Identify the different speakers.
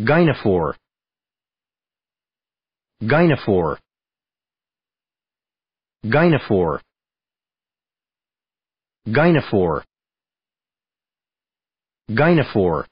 Speaker 1: Gynophore Gynophore Gynophore Gynophore Gynophore